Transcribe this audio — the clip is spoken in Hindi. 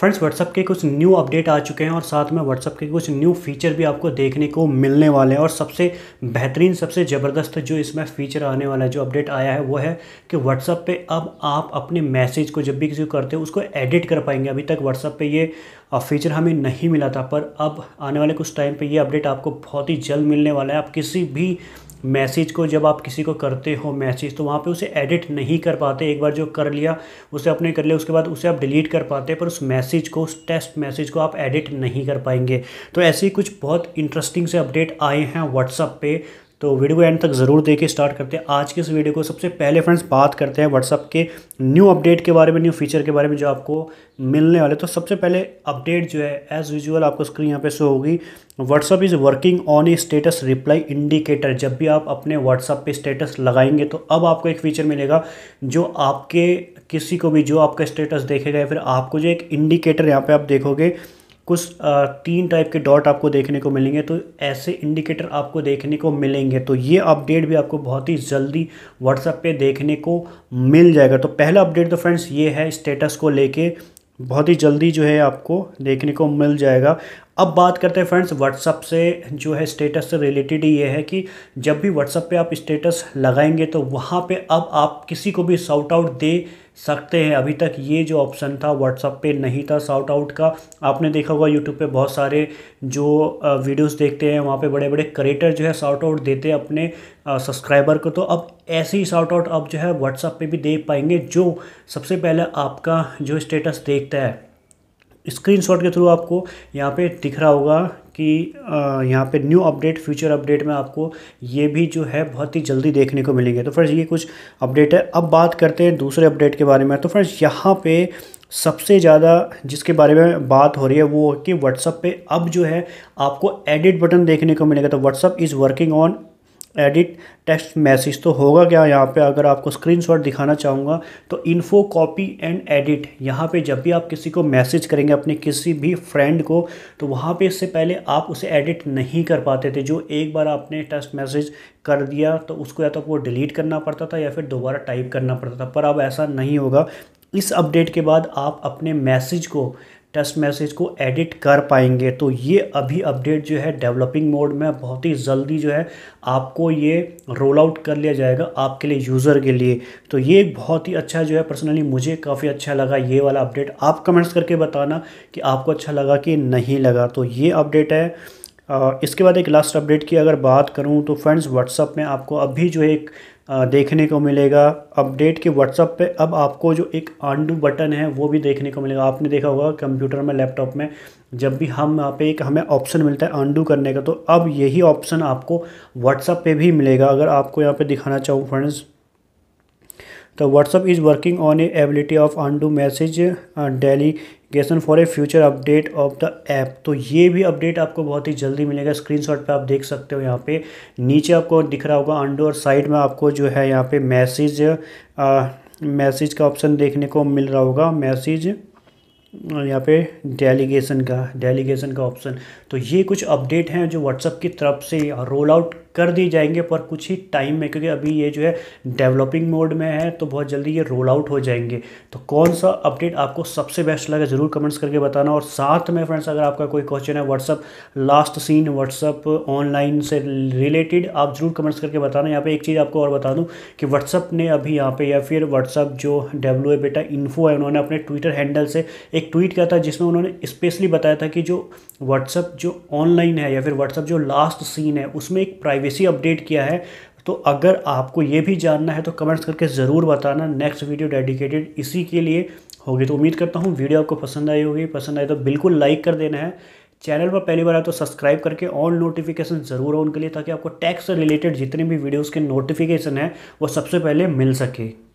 फ्रेंड्स व्हाट्सअप के कुछ न्यू अपडेट आ चुके हैं और साथ में व्हाट्सअप के कुछ न्यू फीचर भी आपको देखने को मिलने वाले हैं और सबसे बेहतरीन सबसे ज़बरदस्त जो इसमें फीचर आने वाला है जो अपडेट आया है वो है कि व्हाट्सअप पे अब आप अपने मैसेज को जब भी किसी को करते हो उसको एडिट कर पाएंगे अभी तक व्हाट्सअप पे ये फीचर हमें नहीं मिला था पर अब आने वाले कुछ टाइम पे ये अपडेट आपको बहुत ही जल्द मिलने वाला है आप किसी भी मैसेज को जब आप किसी को करते हो मैसेज तो वहाँ पे उसे एडिट नहीं कर पाते एक बार जो कर लिया उसे अपने कर लिया उसके बाद उसे आप डिलीट कर पाते पर उस मैसेज को उस टेस्ट मैसेज को आप एडिट नहीं कर पाएंगे तो ऐसे ही कुछ बहुत इंटरेस्टिंग से अपडेट आए हैं व्हाट्सअप पे तो वीडियो को एंड तक ज़रूर देखे स्टार्ट करते हैं आज के इस वीडियो को सबसे पहले फ्रेंड्स बात करते हैं व्हाट्सअप के न्यू अपडेट के बारे में न्यू फीचर के बारे में जो आपको मिलने वाले तो सबसे पहले अपडेट जो है एज़ यूजल आपको स्क्रीन यहाँ पे शो होगी WhatsApp is working on a status reply indicator जब भी आप अपने व्हाट्सअप पर स्टेटस लगाएंगे तो अब आपको एक फीचर मिलेगा जो आपके किसी को भी जो आपका स्टेटस देखेगा या फिर आपको जो एक इंडिकेटर यहाँ पर आप देखोगे कुछ तीन टाइप के डॉट आपको देखने को मिलेंगे तो ऐसे इंडिकेटर आपको देखने को मिलेंगे तो ये अपडेट भी आपको बहुत ही जल्दी व्हाट्सएप पे देखने को मिल जाएगा तो पहला अपडेट तो फ्रेंड्स ये है स्टेटस को लेके बहुत ही जल्दी जो है आपको देखने को मिल जाएगा अब बात करते हैं फ्रेंड्स व्हाट्सअप से जो है स्टेटस से रिलेटेड ये है कि जब भी व्हाट्सअप पे आप स्टेटस लगाएंगे तो वहाँ पे अब आप किसी को भी साउट आउट दे सकते हैं अभी तक ये जो ऑप्शन था व्हाट्सअप पे नहीं था साउट आउट का आपने देखा होगा यूट्यूब पे बहुत सारे जो वीडियोस देखते हैं वहाँ पे बड़े बड़े क्रिएटर जो है साउट आउट देते हैं अपने सब्सक्राइबर को तो अब ऐसे ही साउट आउट आप जो है व्हाट्सअप पे भी दे पाएंगे जो सबसे पहले आपका जो स्टेटस देखता है स्क्रीनशॉट के थ्रू आपको यहाँ पे दिख रहा होगा कि यहाँ पे न्यू अपडेट फ्यूचर अपडेट में आपको ये भी जो है बहुत ही जल्दी देखने को मिलेंगे तो फ्रेंड्स ये कुछ अपडेट है अब बात करते हैं दूसरे अपडेट के बारे में तो फ्रेंड्स यहाँ पे सबसे ज़्यादा जिसके बारे में बात हो रही है वो कि व्हाट्सअप पे अब जो है आपको एडिट बटन देखने को मिलेगा तो WhatsApp is working on edit text message तो होगा क्या यहाँ पे अगर आपको स्क्रीनशॉट दिखाना चाहूँगा तो इन्फो कॉपी एंड एडिट यहाँ पे जब भी आप किसी को मैसेज करेंगे अपने किसी भी फ्रेंड को तो वहाँ पे इससे पहले आप उसे एडिट नहीं कर पाते थे जो एक बार आपने टेक्स्ट मैसेज कर दिया तो उसको या तो वो डिलीट करना पड़ता था या फिर दोबारा टाइप करना पड़ता था पर अब ऐसा नहीं होगा इस अपडेट के बाद आप अपने मैसेज को टेस्ट मैसेज को एडिट कर पाएंगे तो ये अभी अपडेट जो है डेवलपिंग मोड में बहुत ही जल्दी जो है आपको ये रोल आउट कर लिया जाएगा आपके लिए यूज़र के लिए तो ये बहुत ही अच्छा जो है पर्सनली मुझे काफ़ी अच्छा लगा ये वाला अपडेट आप कमेंट्स करके बताना कि आपको अच्छा लगा कि नहीं लगा तो ये अपडेट है इसके बाद एक लास्ट अपडेट की अगर बात करूँ तो फ्रेंड्स व्हाट्सअप में आपको अभी जो है एक देखने को मिलेगा अपडेट के व्हाट्सअप पे अब आपको जो एक आंडू बटन है वो भी देखने को मिलेगा आपने देखा होगा कंप्यूटर में लैपटॉप में जब भी हम यहाँ पे एक हमें ऑप्शन मिलता है आंडू करने का तो अब यही ऑप्शन आपको व्हाट्सअप पे भी मिलेगा अगर आपको यहाँ पे दिखाना चाहूँ फ्रेंड्स तो WhatsApp is working on a ability of undo message delegation for a future update of the app तो ये भी अपडेट आपको बहुत ही जल्दी मिलेगा स्क्रीनशॉट पे आप देख सकते हो यहाँ पे नीचे आपको दिख रहा होगा अंडो और साइड में आपको जो है यहाँ पे मैसेज मैसेज uh, का ऑप्शन देखने को मिल रहा होगा मैसेज यहाँ पे डेलीगेशन का डेलीगेशन का ऑप्शन तो ये कुछ अपडेट हैं जो व्हाट्सअप की तरफ से रोल आउट कर दी जाएंगे पर कुछ ही टाइम में क्योंकि अभी ये जो है डेवलपिंग मोड में है तो बहुत जल्दी ये रोल आउट हो जाएंगे तो कौन सा अपडेट आपको सबसे बेस्ट लगा ज़रूर कमेंट्स करके बताना और साथ में फ्रेंड्स अगर आपका कोई क्वेश्चन है WhatsApp last seen WhatsApp online से रिलेटेड आप ज़रूर कमेंट्स करके बताना यहाँ पर एक चीज़ आपको और बता दूँ कि व्हाट्सअप ने अभी यहाँ पर या फिर व्हाट्सअप जो डब्ल्यू बेटा इन्फो है उन्होंने अपने ट्विटर हैंडल से एक ट्वीट किया था जिसमें उन्होंने स्पेशली बताया था कि जो व्हाट्सअप जो ऑनलाइन है या फिर व्हाट्सअप जो लास्ट सीन है उसमें एक प्राइवेट प्राइवेसी अपडेट किया है तो अगर आपको ये भी जानना है तो कमेंट्स करके ज़रूर बताना नेक्स्ट वीडियो डेडिकेटेड इसी के लिए होगी तो उम्मीद करता हूँ वीडियो आपको पसंद आई होगी पसंद आई तो बिल्कुल लाइक कर देना है चैनल पर पहली बार आए तो सब्सक्राइब करके ऑल नोटिफिकेशन ज़रूर हो उनके लिए ताकि आपको टैक्स से रिलेटेड जितने भी वीडियोज़ के नोटिफिकेशन हैं वो सबसे पहले मिल सके